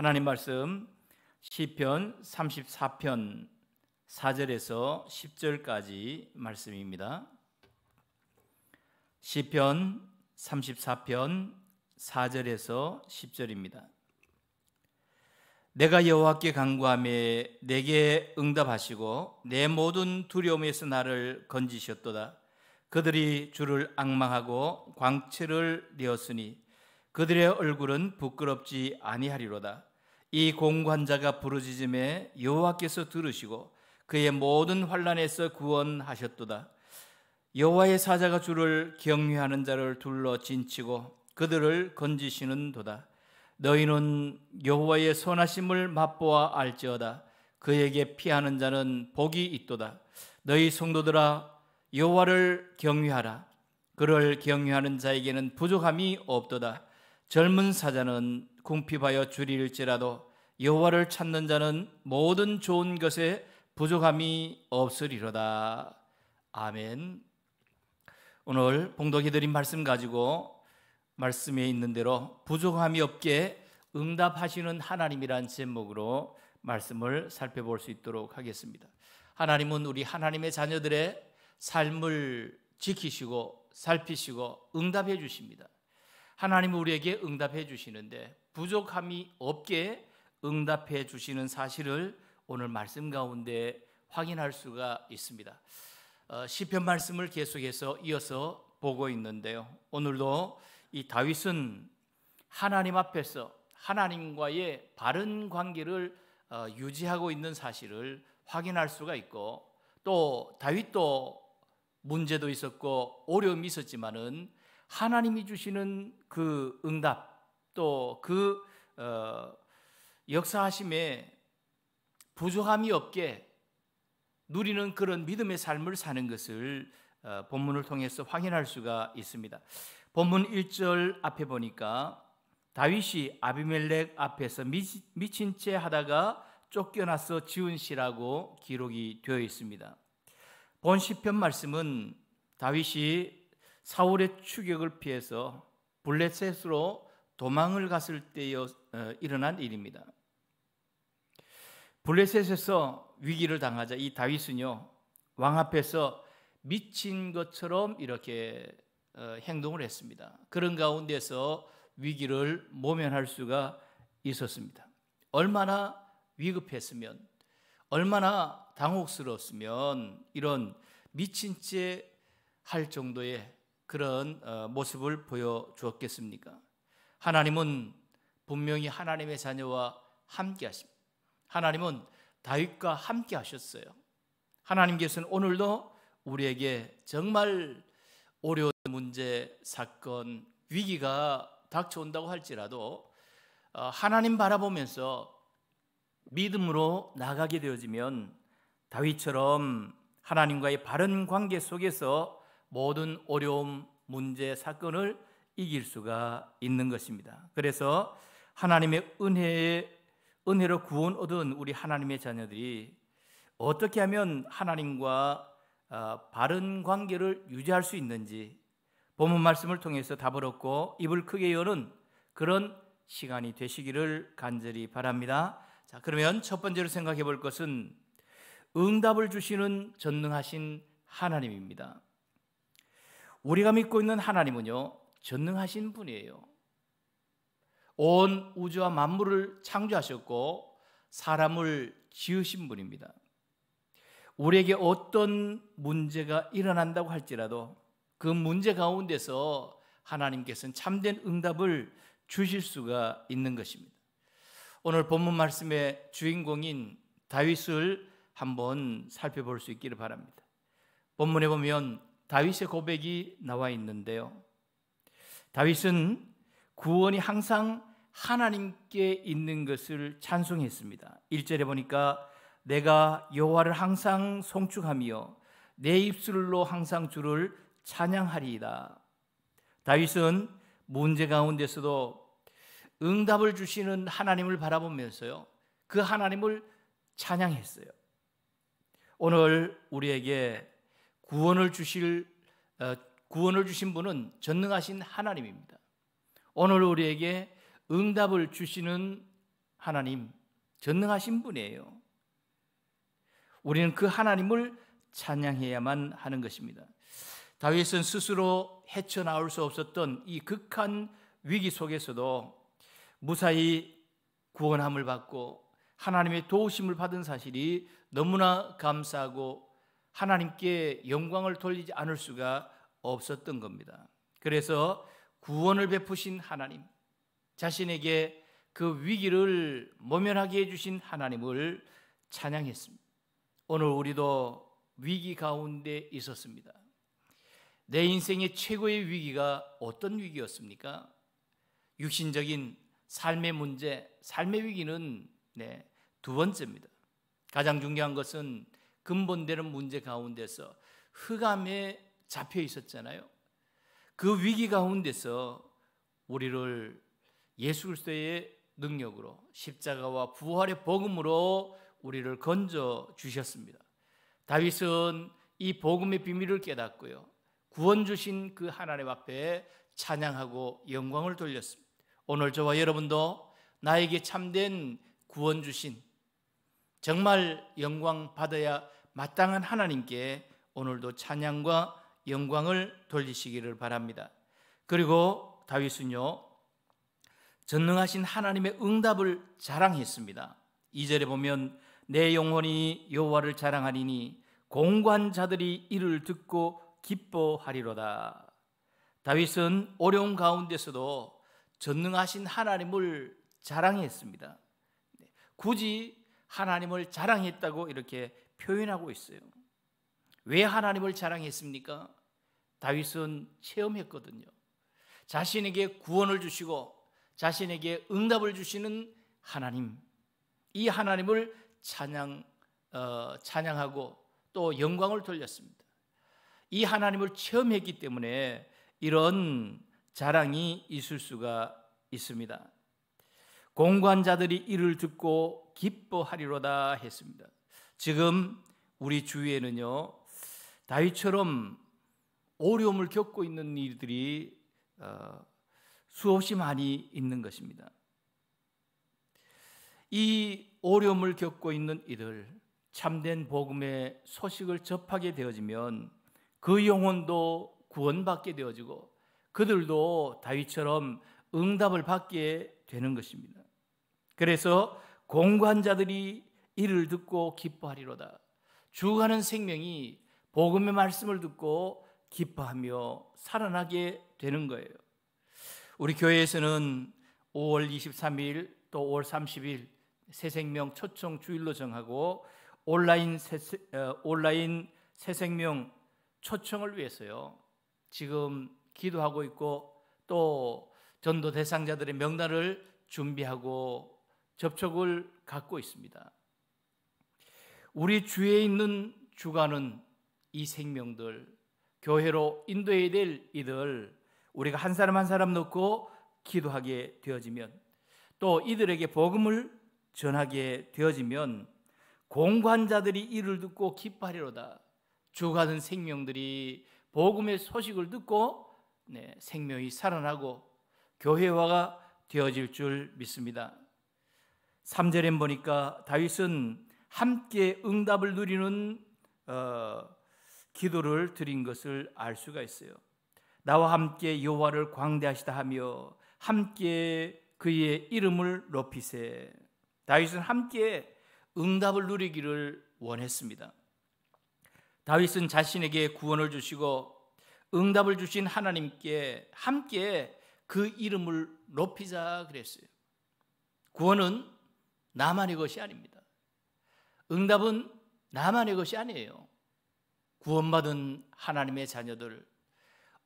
하나님 말씀 시편 34편 4절에서 10절까지 말씀입니다. 시편 34편 4절에서 10절입니다. 내가 여호와께 간구함에 내게 응답하시고 내 모든 두려움에서 나를 건지셨도다. 그들이 주를 악망하고 광채를 내었으니 그들의 얼굴은 부끄럽지 아니하리로다. 이 공관자가 부르짖음에 여호와께서 들으시고 그의 모든 환란에서 구원하셨도다. 여호와의 사자가 주를 경외하는 자를 둘러 진치고 그들을 건지시는 도다. 너희는 여호와의 선하심을 맛보아 알지어다. 그에게 피하는 자는 복이 있도다. 너희 성도들아 여호와를 경외하라. 그를 경외하는 자에게는 부족함이 없도다. 젊은 사자는 궁핍하여 줄일지라도 여호와를 찾는 자는 모든 좋은 것에 부족함이 없으리로다. 아멘. 오늘 봉독해 드린 말씀 가지고 말씀에 있는 대로 부족함이 없게 응답하시는 하나님이란 제목으로 말씀을 살펴볼 수 있도록 하겠습니다. 하나님은 우리 하나님의 자녀들의 삶을 지키시고 살피시고 응답해 주십니다. 하나님은 우리에게 응답해 주시는데 부족함이 없게 응답해 주시는 사실을 오늘 말씀 가운데 확인할 수가 있습니다. 어, 시편 말씀을 계속해서 이어서 보고 있는데요. 오늘도 이 다윗은 하나님 앞에서 하나님과의 바른 관계를 어, 유지하고 있는 사실을 확인할 수가 있고 또 다윗도 문제도 있었고 어려움이 있었지만은 하나님이 주시는 그 응답 또그 어, 역사하심에 부족함이 없게 누리는 그런 믿음의 삶을 사는 것을 어, 본문을 통해서 확인할 수가 있습니다. 본문 1절 앞에 보니까 다윗이 아비멜렉 앞에서 미친 채 하다가 쫓겨나서 지은 시라고 기록이 되어 있습니다. 본 시편 말씀은 다윗이 사울의 추격을 피해서 블레셋으로 도망을 갔을 때 어, 일어난 일입니다. 블레셋에서 위기를 당하자 이 다윗은요 왕 앞에서 미친 것처럼 이렇게 어, 행동을 했습니다. 그런 가운데서 위기를 모면할 수가 있었습니다. 얼마나 위급했으면, 얼마나 당혹스러웠으면 이런 미친 채 할 정도의 그런 어, 모습을 보여주었겠습니까? 하나님은 분명히 하나님의 자녀와 함께 하십니다. 하나님은 다윗과 함께 하셨어요. 하나님께서는 오늘도 우리에게 정말 어려운 문제, 사건, 위기가 닥쳐온다고 할지라도 어, 하나님 바라보면서 믿음으로 나가게 되어지면 다윗처럼 하나님과의 바른 관계 속에서 모든 어려움, 문제, 사건을 이길 수가 있는 것입니다. 그래서 하나님의 은혜의 은혜로 구원 얻은 우리 하나님의 자녀들이 어떻게 하면 하나님과 어, 바른 관계를 유지할 수 있는지 본문 말씀을 통해서 답을 얻고 입을 크게 여는 그런 시간이 되시기를 간절히 바랍니다. 자, 그러면 첫 번째로 생각해 볼 것은 응답을 주시는 전능하신 하나님입니다. 우리가 믿고 있는 하나님은요, 전능하신 분이에요. 온 우주와 만물을 창조하셨고 사람을 지으신 분입니다. 우리에게 어떤 문제가 일어난다고 할지라도 그 문제 가운데서 하나님께서는 참된 응답을 주실 수가 있는 것입니다. 오늘 본문 말씀의 주인공인 다윗을 한번 살펴볼 수 있기를 바랍니다. 본문에 보면 다윗의 고백이 나와 있는데요. 다윗은 구원이 항상 하나님께 있는 것을 찬송했습니다. 1절에 보니까 내가 여호와를 항상 송축하며 내 입술로 항상 주를 찬양하리이다. 다윗은 문제 가운데서도 응답을 주시는 하나님을 바라보면서요. 그 하나님을 찬양했어요. 오늘 우리에게 구원을 주실 어, 구원을 주신 분은 전능하신 하나님입니다. 오늘 우리에게 응답을 주시는 하나님, 전능하신 분이에요. 우리는 그 하나님을 찬양해야만 하는 것입니다. 다윗은 스스로 헤쳐나올 수 없었던 이 극한 위기 속에서도 무사히 구원함을 받고 하나님의 도우심을 받은 사실이 너무나 감사하고 하나님께 영광을 돌리지 않을 수가 없었던 겁니다. 그래서 구원을 베푸신 하나님, 자신에게 그 위기를 모면하게 해주신 하나님을 찬양했습니다. 오늘 우리도 위기 가운데 있었습니다. 내 인생의 최고의 위기가 어떤 위기였습니까? 육신적인 삶의 문제, 삶의 위기는 네, 두 번째입니다. 가장 중요한 것은 근본되는 문제 가운데서 흑암에 잡혀 있었잖아요. 그 위기 가운데서 우리를 예수 그리스도의 능력으로 십자가와 부활의 복음으로 우리를 건져 주셨습니다. 다윗은 이 복음의 비밀을 깨닫고요. 구원 주신 그 하나님 앞에 찬양하고 영광을 돌렸습니다. 오늘 저와 여러분도 나에게 참된 구원 주신 정말 영광 받아야 마땅한 하나님께 오늘도 찬양과 영광을 돌리시기를 바랍니다. 그리고 다윗은요. 전능하신 하나님의 응답을 자랑했습니다. 2절에 보면 내 영혼이 여호와를 자랑하리니 공관자들이 이를 듣고 기뻐하리로다. 다윗은 어려운 가운데서도 전능하신 하나님을 자랑했습니다. 굳이 하나님을 자랑했다고 이렇게 표현하고 있어요. 왜 하나님을 자랑했습니까? 다윗은 체험했거든요. 자신에게 구원을 주시고 자신에게 응답을 주시는 하나님 이 하나님을 찬양 어, 찬양하고 또 영광을 돌렸습니다. 이 하나님을 체험했기 때문에 이런 자랑이 있을 수가 있습니다. 공관자들이 이를 듣고 기뻐하리로다 했습니다. 지금 우리 주위에는요 다윗처럼 어려움을 겪고 있는 일들이 어, 수없이 많이 있는 것입니다. 이 어려움을 겪고 있는 이들 참된 복음의 소식을 접하게 되어지면 그 영혼도 구원받게 되어지고 그들도 다윗처럼 응답을 받게 되는 것입니다. 그래서 공관자들이 이를 듣고 기뻐하리로다. 주가는 생명이 복음의 말씀을 듣고 기뻐하며 살아나게 되는 거예요. 우리 교회에서는 5월 23일 또 5월 30일 새생명 초청 주일로 정하고 온라인 새, 어, 온라인 새생명 초청을 위해서요. 지금 기도하고 있고 또 전도 대상자들의 명단을 준비하고 접촉을 갖고 있습니다. 우리 주에 있는 주간은 이 생명들, 교회로 인도해야 될 이들, 우리가 한 사람 한 사람 놓고 기도하게 되어지면 또 이들에게 복음을 전하게 되어지면 공관자들이 이를 듣고 기뻐하리로다. 죽어가는 생명들이 복음의 소식을 듣고 네, 생명이 살아나고 교회화가 되어질 줄 믿습니다. 3절에 보니까 다윗은 함께 응답을 누리는 어, 기도를 드린 것을 알 수가 있어요. 나와 함께 여호와를 광대하시다 하며 함께 그의 이름을 높이세. 다윗은 함께 응답을 누리기를 원했습니다. 다윗은 자신에게 구원을 주시고 응답을 주신 하나님께 함께 그 이름을 높이자 그랬어요. 구원은 나만의 것이 아닙니다. 응답은 나만의 것이 아니에요. 구원받은 하나님의 자녀들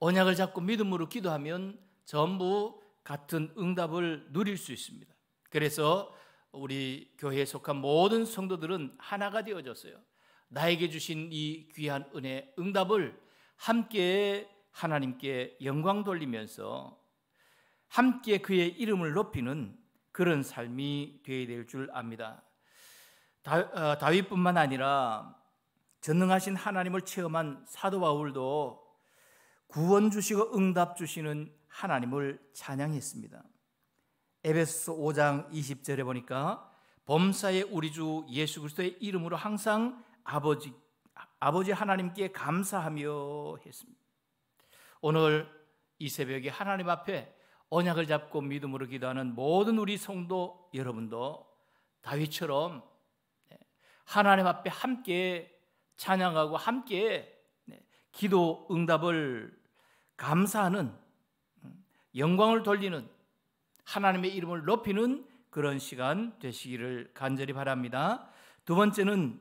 언약을 잡고 믿음으로 기도하면 전부 같은 응답을 누릴 수 있습니다. 그래서 우리 교회에 속한 모든 성도들은 하나가 되어졌어요. 나에게 주신 이 귀한 은혜 응답을 함께 하나님께 영광 돌리면서 함께 그의 이름을 높이는 그런 삶이 되어야 될 줄 압니다. 다, 어, 윗뿐만 아니라 전능하신 하나님을 체험한 사도 바울도 구원 주시고 응답 주시는 하나님을 찬양했습니다. 에베소 5장 20절에 보니까 범사에 우리 주 예수 그리스도의 이름으로 항상 아버지 아버지 하나님께 감사하며 했습니다. 오늘 이 새벽에 하나님 앞에 언약을 잡고 믿음으로 기도하는 모든 우리 성도 여러분도 다윗처럼 하나님 앞에 함께 찬양하고 함께 기도 응답을 감사하는 영광을 돌리는 하나님의 이름을 높이는 그런 시간 되시기를 간절히 바랍니다. 두 번째는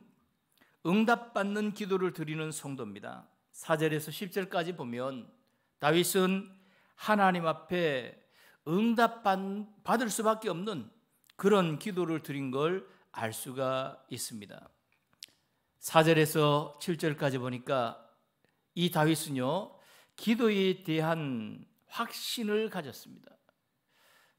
응답받는 기도를 드리는 성도입니다. 4절에서 10절까지 보면 다윗은 하나님 앞에 응답받을 수밖에 없는 그런 기도를 드린 걸 알 수가 있습니다. 4절에서 7절까지 보니까 이 다윗은요 기도에 대한 확신을 가졌습니다.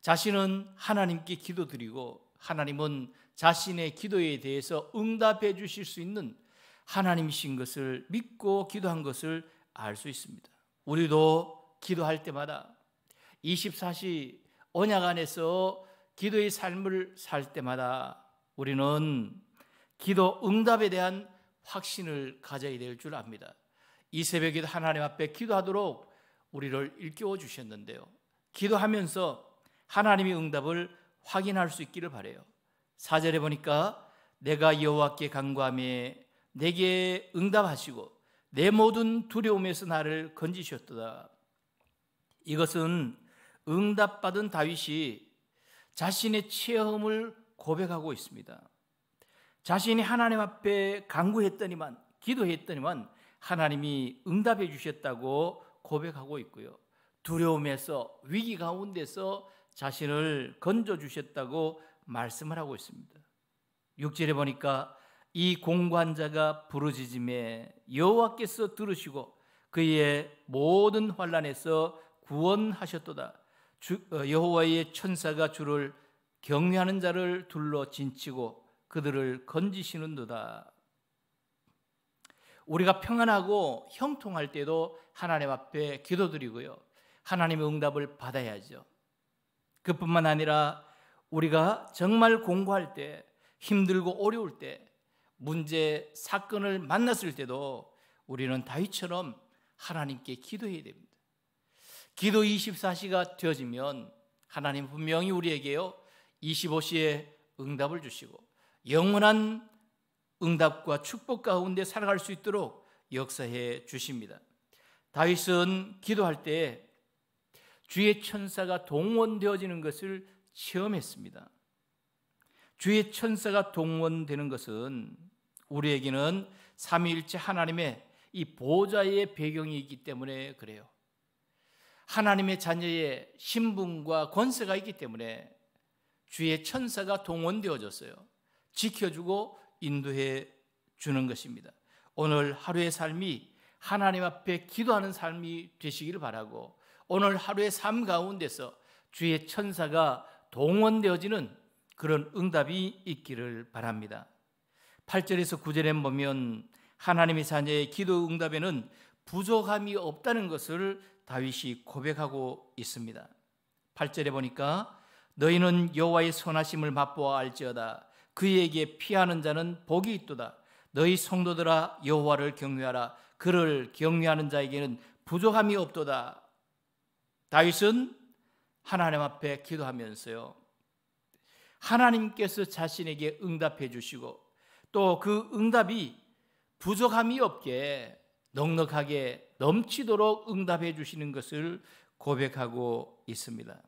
자신은 하나님께 기도드리고 하나님은 자신의 기도에 대해서 응답해 주실 수 있는 하나님이신 것을 믿고 기도한 것을 알 수 있습니다. 우리도 기도할 때마다 24시 언약 안에서 기도의 삶을 살 때마다 우리는 기도 응답에 대한 확신을 가져야 될 줄 압니다. 이 새벽에 도 하나님 앞에 기도하도록 우리를 일깨워 주셨는데요. 기도하면서 하나님의 응답을 확인할 수 있기를 바래요. 4절에 보니까 내가 여호와께 간구함에 내게 응답하시고 내 모든 두려움에서 나를 건지셨도다. 이것은 응답받은 다윗이 자신의 체험을 고백하고 있습니다. 자신이 하나님 앞에 간구했더니만 기도했더니만 하나님이 응답해 주셨다고 고백하고 있고요. 두려움에서 위기 가운데서 자신을 건져 주셨다고 말씀을 하고 있습니다. 6절에 보니까 이 공관자가 부르짖음에 여호와께서 들으시고 그의 모든 환란에서 구원하셨도다. 주, 어, 여호와의 천사가 주를 경외하는 자를 둘러 진치고 그들을 건지시는도다. 우리가 평안하고 형통할 때도 하나님 앞에 기도드리고요. 하나님의 응답을 받아야죠. 그뿐만 아니라 우리가 정말 공부할 때 힘들고 어려울 때 문제 사건을 만났을 때도 우리는 다윗처럼 하나님께 기도해야 됩니다. 기도 24시가 되어지면 하나님 분명히 우리에게요 25시에 응답을 주시고 영원한 응답과 축복 가운데 살아갈 수 있도록 역사해 주십니다. 다윗은 기도할 때 주의 천사가 동원되어지는 것을 체험했습니다. 주의 천사가 동원되는 것은 우리에게는 삼위일체 하나님의 이 보좌의 배경이 있기 때문에 그래요. 하나님의 자녀의 신분과 권세가 있기 때문에 주의 천사가 동원되어졌어요. 지켜주고 인도해 주는 것입니다. 오늘 하루의 삶이 하나님 앞에 기도하는 삶이 되시기를 바라고 오늘 하루의 삶 가운데서 주의 천사가 동원되어지는 그런 응답이 있기를 바랍니다. 8절에서 9절에 보면 하나님의 자녀의 기도 응답에는 부족함이 없다는 것을 다윗이 고백하고 있습니다. 8절에 보니까 너희는 여호와의 선하심을 맛보아 알지어다 그에게 피하는 자는 복이 있도다. 너희 성도들아 여호와를 경외하라. 그를 경외하는 자에게는 부족함이 없도다. 다윗은 하나님 앞에 기도하면서요. 하나님께서 자신에게 응답해 주시고 또 그 응답이 부족함이 없게 넉넉하게 넘치도록 응답해 주시는 것을 고백하고 있습니다.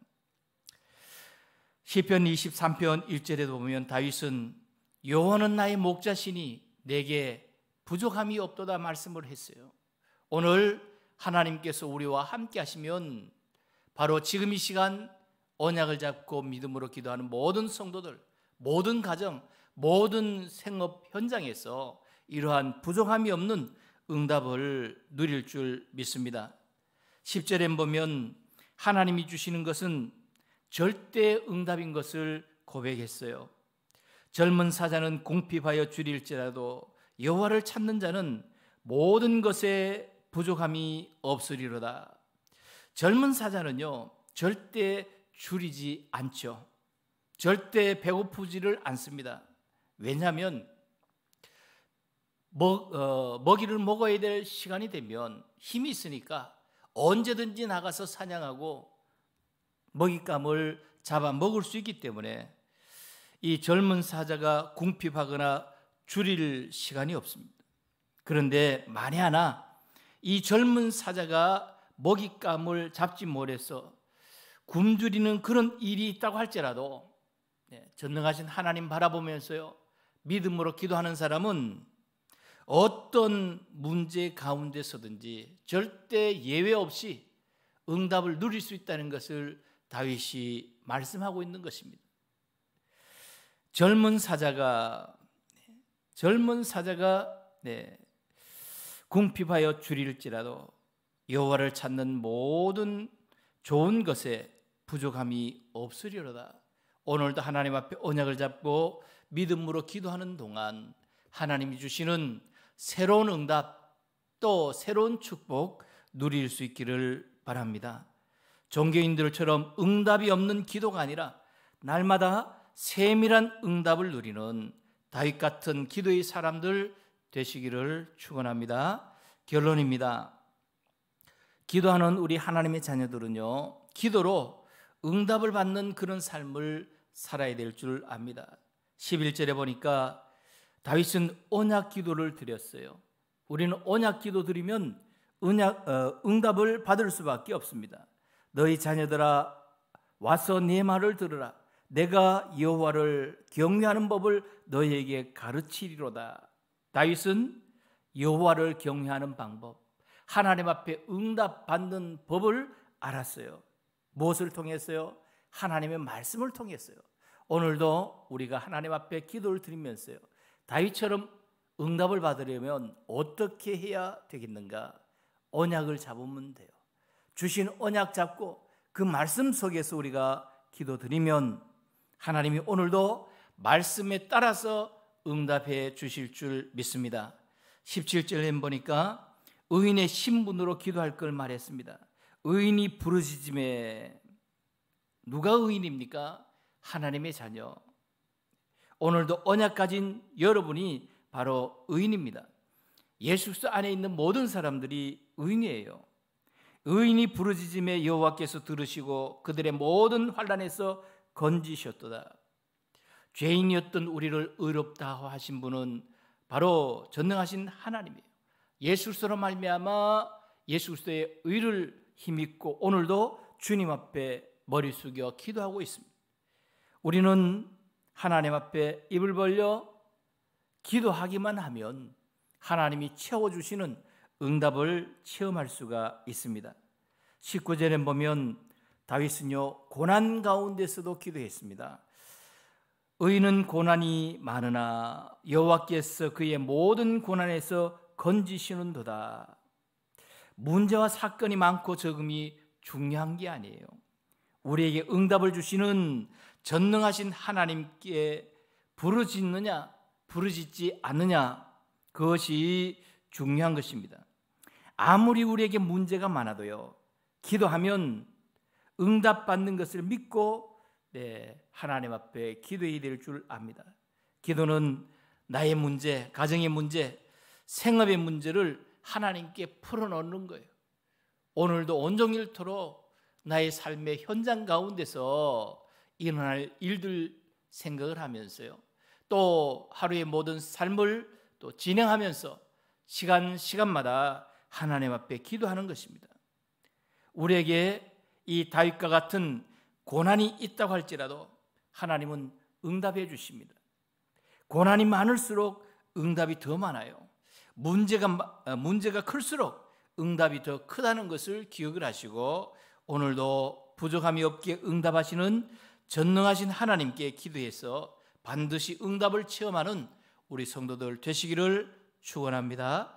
시편 23편 1절에도 보면 다윗은 여호와는 나의 목자시니 내게 부족함이 없도다 말씀을 했어요. 오늘 하나님께서 우리와 함께 하시면 바로 지금 이 시간 언약을 잡고 믿음으로 기도하는 모든 성도들, 모든 가정, 모든 생업 현장에서 이러한 부족함이 없는 응답을 누릴 줄 믿습니다. 10절에 보면 하나님이 주시는 것은 절대 응답인 것을 고백했어요. 젊은 사자는 공핍하여 줄일지라도 여호와를 찾는 자는 모든 것에 부족함이 없으리로다. 젊은 사자는요 절대 줄이지 않죠. 절대 배고프지를 않습니다. 왜냐하면 먹, 어, 먹이를 먹어야 될 시간이 되면 힘이 있으니까 언제든지 나가서 사냥하고 먹잇감을 잡아 먹을 수 있기 때문에 이 젊은 사자가 궁핍하거나 줄일 시간이 없습니다. 그런데 만에 하나 이 젊은 사자가 먹잇감을 잡지 못해서 굶주리는 그런 일이 있다고 할지라도 네, 전능하신 하나님 바라보면서요 믿음으로 기도하는 사람은 어떤 문제 가운데서든지 절대 예외 없이 응답을 누릴 수 있다는 것을 다윗이 말씀하고 있는 것입니다. 젊은 사자가 젊은 사자가 네, 궁핍하여 줄일지라도 여호와를 찾는 모든 좋은 것에 부족함이 없으리로다. 오늘도 하나님 앞에 언약을 잡고 믿음으로 기도하는 동안 하나님이 주시는 새로운 응답 또 새로운 축복 누릴 수 있기를 바랍니다. 종교인들처럼 응답이 없는 기도가 아니라 날마다 세밀한 응답을 누리는 다윗 같은 기도의 사람들 되시기를 축원합니다. 결론입니다. 기도하는 우리 하나님의 자녀들은요. 기도로 응답을 받는 그런 삶을 살아야 될 줄 압니다. 11절에 보니까 다윗은 언약 기도를 드렸어요. 우리는 언약 기도 드리면 은약, 어, 응답을 받을 수밖에 없습니다. 너희 자녀들아 와서 네 말을 들으라 내가 여호와를 경외하는 법을 너희에게 가르치리로다 다윗은 여호와를 경외하는 방법 하나님 앞에 응답받는 법을 알았어요 무엇을 통해서요 하나님의 말씀을 통해서요 오늘도 우리가 하나님 앞에 기도를 드리면서요 다윗처럼 응답을 받으려면 어떻게 해야 되겠는가? 언약을 잡으면 돼요 주신 언약 잡고 그 말씀 속에서 우리가 기도드리면 하나님이 오늘도 말씀에 따라서 응답해 주실 줄 믿습니다. 17절에 보니까 의인의 신분으로 기도할 걸 말했습니다. 의인이 부르짖음에 누가 의인입니까? 하나님의 자녀. 오늘도 언약 가진 여러분이 바로 의인입니다. 예수 안에 있는 모든 사람들이 의인이에요. 의인이 부르짖음에 여호와께서 들으시고 그들의 모든 환란에서 건지셨도다. 죄인이었던 우리를 의롭다 하신 분은 바로 전능하신 하나님이에요. 예수로 말미암아 예수 의 의를 힘입고 오늘도 주님 앞에 머리 숙여 기도하고 있습니다. 우리는 하나님 앞에 입을 벌려 기도하기만 하면 하나님이 채워주시는 응답을 체험할 수가 있습니다. 19절에 보면 다윗은요 고난 가운데서도 기도했습니다. 의인은 고난이 많으나 여호와께서 그의 모든 고난에서 건지시는도다. 문제와 사건이 많고 적음이 중요한 게 아니에요. 우리에게 응답을 주시는 전능하신 하나님께 부르짖느냐 부르짖지 않느냐 그것이 중요한 것입니다. 아무리 우리에게 문제가 많아도요. 기도하면 응답받는 것을 믿고 네, 하나님 앞에 기도해야 될 줄 압니다. 기도는 나의 문제, 가정의 문제, 생업의 문제를 하나님께 풀어놓는 거예요. 오늘도 온종일토록 나의 삶의 현장 가운데서 일어날 일들 생각을 하면서요. 또 하루의 모든 삶을 또 진행하면서 시간 시간마다 하나님 앞에 기도하는 것입니다. 우리에게 이 다윗과 같은 고난이 있다고 할지라도 하나님은 응답해 주십니다. 고난이 많을수록 응답이 더 많아요. 문제가 어, 문제가 클수록 응답이 더 크다는 것을 기억을 하시고 오늘도 부족함이 없게 응답하시는 전능하신 하나님께 기도해서 반드시 응답을 체험하는 우리 성도들 되시기를 축원합니다.